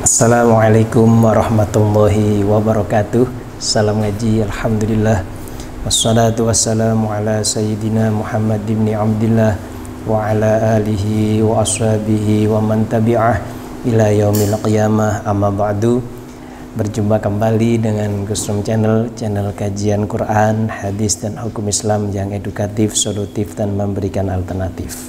Assalamualaikum warahmatullahi wabarakatuh Salam ngaji Alhamdulillah Wassalatu wassalamu ala Sayyidina Muhammad ibn Abdillah Wa ala alihi wa ashabihi wa man tabi'ah ila yaumil qiyamah amma ba'du berjumpa kembali dengan Gusrum Channel channel kajian Quran hadis dan hukum Islam yang edukatif solutif dan memberikan alternatif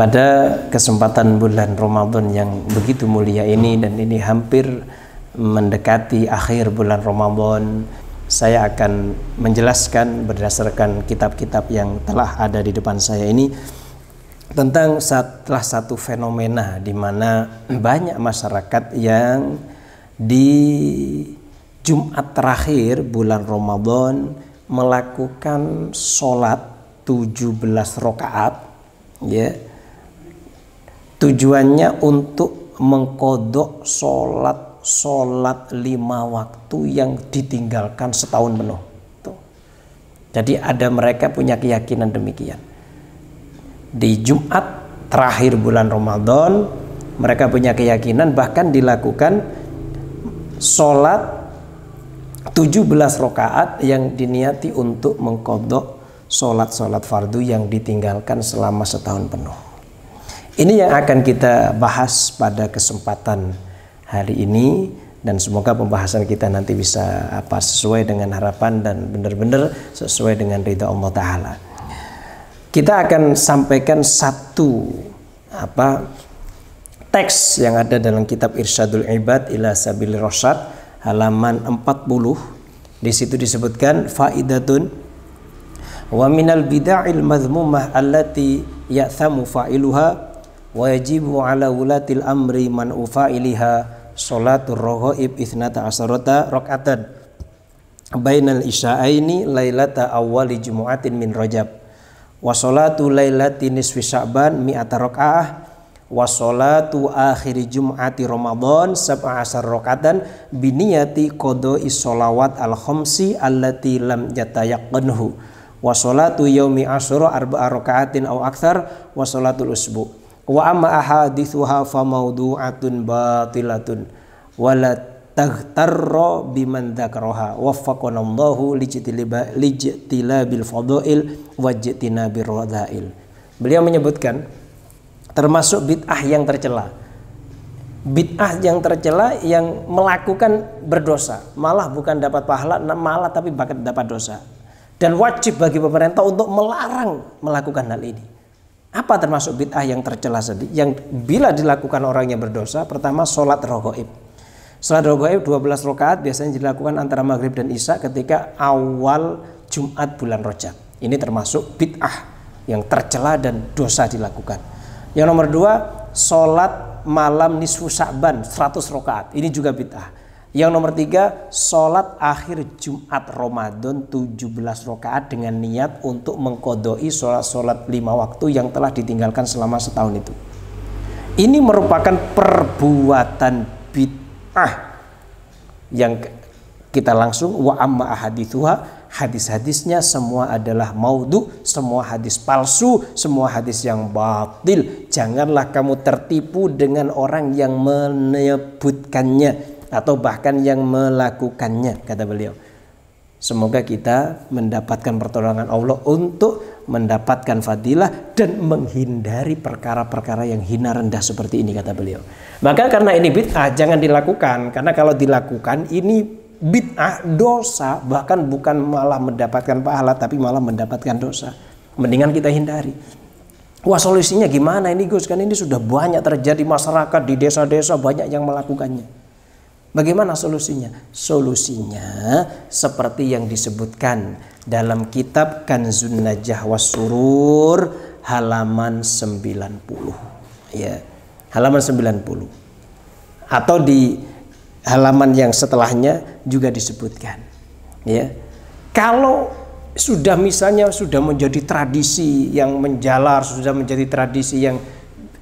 pada kesempatan bulan Ramadan yang begitu mulia ini dan ini hampir mendekati akhir bulan Ramadan saya akan menjelaskan berdasarkan kitab-kitab yang telah ada di depan saya ini tentang salah satu fenomena di mana banyak masyarakat yang di Jumat terakhir bulan Ramadan melakukan sholat 17 rakaat, ya tujuannya untuk mengkodok sholat sholat lima waktu yang ditinggalkan setahun penuh jadi ada mereka punya keyakinan demikian di Jumat terakhir bulan Ramadan mereka punya keyakinan bahkan dilakukan sholat 17 rakaat yang diniati untuk mengkodok sholat-sholat fardu yang ditinggalkan selama setahun penuh. Ini yang akan kita bahas pada kesempatan hari ini dan semoga pembahasan kita nanti bisa apa sesuai dengan harapan dan benar-benar sesuai dengan ridha Allah Ta'ala. Kita akan sampaikan satu apa teks yang ada dalam kitab Irsyadul Ibad ila Sabil Rosyad halaman 40. Di situ disebutkan faidatun wa minal bid'a'il madhmumah allati ya'thamu fa'iluha wa yajibu ala ulatil amri man ufa'iliha salatul rohaib ithnata asarata rokatan bainal isya'aini lailata awali jumu'atin min rajab wa salatu lailati nisfi sya'ban mi'ata raka'ah wa salatu akhiri jum'ati ramadhan sab'asar rokatan biniyati qada'i sholawat al khamsi allati lam yatayaqqanhu wa salatu yaumi asyura arba'a raka'atin aw akthar wa salatul usbu wa amma ahadithuha fa mawdu'atun batilatun walat taghtarra biman dzakaraha waffaqanallahu lijtilabil fadail wajtinabir radhail beliau menyebutkan termasuk bid'ah yang tercela bid'ah yang tercela yang melakukan berdosa malah bukan dapat pahala malah tapi bakat dapat dosa dan wajib bagi pemerintah untuk melarang melakukan hal ini apa termasuk bid'ah yang tercela sedih yang bila dilakukan orang yang berdosa pertama sholat rogoib Salat rogoib 12 rakaat biasanya dilakukan antara maghrib dan isya ketika awal Jumat bulan Rojak. Ini termasuk bid'ah yang tercela dan dosa dilakukan. Yang nomor dua, solat malam nisfu sa'ban 100 rakaat. Ini juga bid'ah. Yang nomor tiga, sholat akhir Jumat Ramadan 17 rakaat dengan niat untuk mengkodoi sholat-sholat lima waktu yang telah ditinggalkan selama setahun itu. Ini merupakan perbuatan bid'ah ah yang kita langsung wa amma ahadithuha hadis-hadisnya semua adalah maudhu, semua hadis palsu, semua hadis yang batil. Janganlah kamu tertipu dengan orang yang menyebutkannya atau bahkan yang melakukannya kata beliau. Semoga kita mendapatkan pertolongan Allah untuk mendapatkan fadilah dan menghindari perkara-perkara yang hina rendah seperti ini kata beliau. Maka karena ini bid'ah jangan dilakukan karena kalau dilakukan ini bid'ah dosa bahkan bukan malah mendapatkan pahala tapi malah mendapatkan dosa. Mendingan kita hindari. Wah solusinya gimana ini Gus? Kan ini sudah banyak terjadi masyarakat di desa-desa banyak yang melakukannya. Bagaimana solusinya? Solusinya seperti yang disebutkan dalam kitab Kanzun Najah Wasurur halaman 90. Ya, halaman 90. Atau di halaman yang setelahnya juga disebutkan. Ya. Kalau sudah misalnya sudah menjadi tradisi yang menjalar, sudah menjadi tradisi yang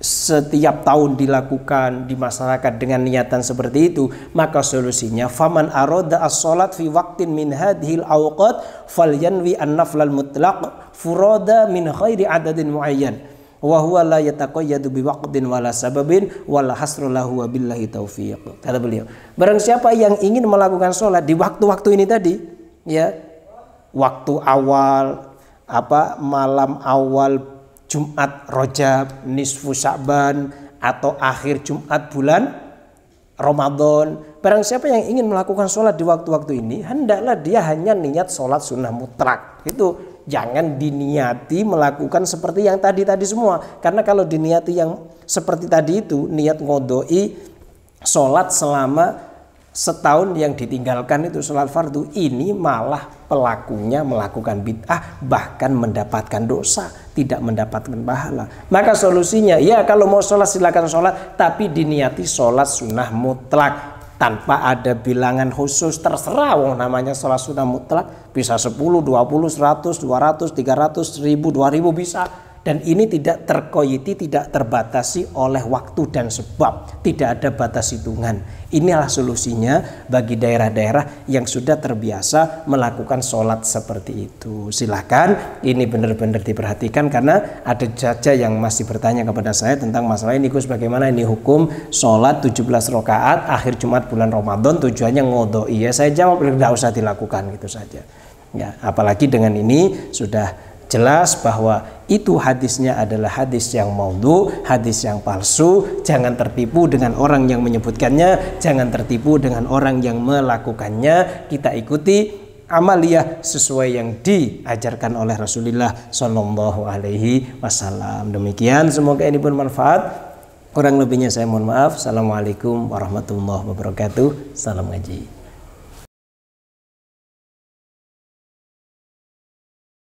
setiap tahun dilakukan di masyarakat dengan niatan seperti itu maka solusinya faman aroda as-salat fi waqtin min hadhil awqat falyanwi an-naflal mutlaq furada min khairi adadin muayyan wa huwa la yataqayyadu bi waqtin wala sababin wala hasru lahu wa billahi taufiq kata beliau barang siapa yang ingin melakukan salat di waktu-waktu ini tadi ya waktu awal apa malam awal Jumat Rojab, Nisfu Sa'ban, atau akhir Jumat bulan Ramadan. Barang siapa yang ingin melakukan sholat di waktu-waktu ini, hendaklah dia hanya niat sholat sunnah mutlak. Itu jangan diniati melakukan seperti yang tadi-tadi semua. Karena kalau diniati yang seperti tadi itu, niat ngodoi sholat selama setahun yang ditinggalkan itu sholat fardu ini malah pelakunya melakukan bid'ah bahkan mendapatkan dosa tidak mendapatkan pahala maka solusinya ya kalau mau sholat silakan sholat tapi diniati sholat sunnah mutlak tanpa ada bilangan khusus terserah wong namanya sholat sunnah mutlak bisa 10, 20, 100, 200, 300, 1000, 2000 bisa dan ini tidak terkoyiti, tidak terbatasi oleh waktu dan sebab. Tidak ada batas hitungan. Inilah solusinya bagi daerah-daerah yang sudah terbiasa melakukan sholat seperti itu. Silahkan ini benar-benar diperhatikan karena ada saja yang masih bertanya kepada saya tentang masalah ini Gus bagaimana ini hukum sholat 17 rakaat akhir Jumat bulan Ramadan tujuannya ngodo. iya saya jawab tidak usah dilakukan gitu saja. Ya, apalagi dengan ini sudah jelas bahwa itu hadisnya adalah hadis yang maudhu, hadis yang palsu, jangan tertipu dengan orang yang menyebutkannya, jangan tertipu dengan orang yang melakukannya, kita ikuti amaliyah sesuai yang diajarkan oleh Rasulullah Shallallahu Alaihi Wasallam. Demikian, semoga ini bermanfaat. Kurang lebihnya saya mohon maaf. Assalamualaikum warahmatullahi wabarakatuh. Salam ngaji.